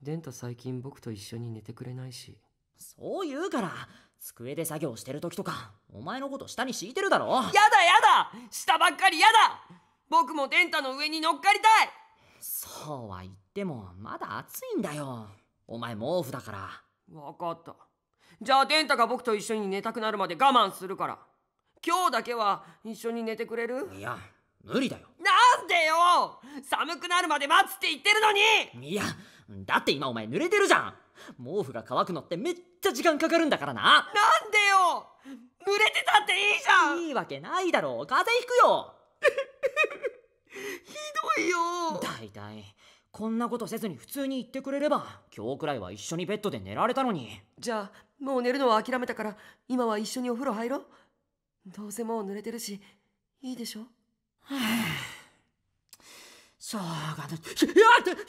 デンタ最近僕と一緒に寝てくれないしそう言うから机で作業してる時とかお前のこと下に敷いてるだろやだやだ下ばっかりやだ僕もデンタの上に乗っかりたいそうは言ってもまだ暑いんだよお前毛布だから分かったじゃあデンタが僕と一緒に寝たくなるまで我慢するから今日だけは一緒に寝てくれるいや無理だよなんでよ寒くなるまで待つって言ってるのにいやだって今お前濡れてるじゃん毛布が乾くのってめっちゃ時間かかるんだからななんでよ濡れてたっていいじゃんいいわけないだろう風邪ひくよ ひどいよだいたいこんなことせずに普通に言ってくれれば今日くらいは一緒にベッドで寝られたのにじゃあもう寝るのは諦めたから今は一緒にお風呂入ろうどうせもう濡れてるしいいでしょはあしょうがないや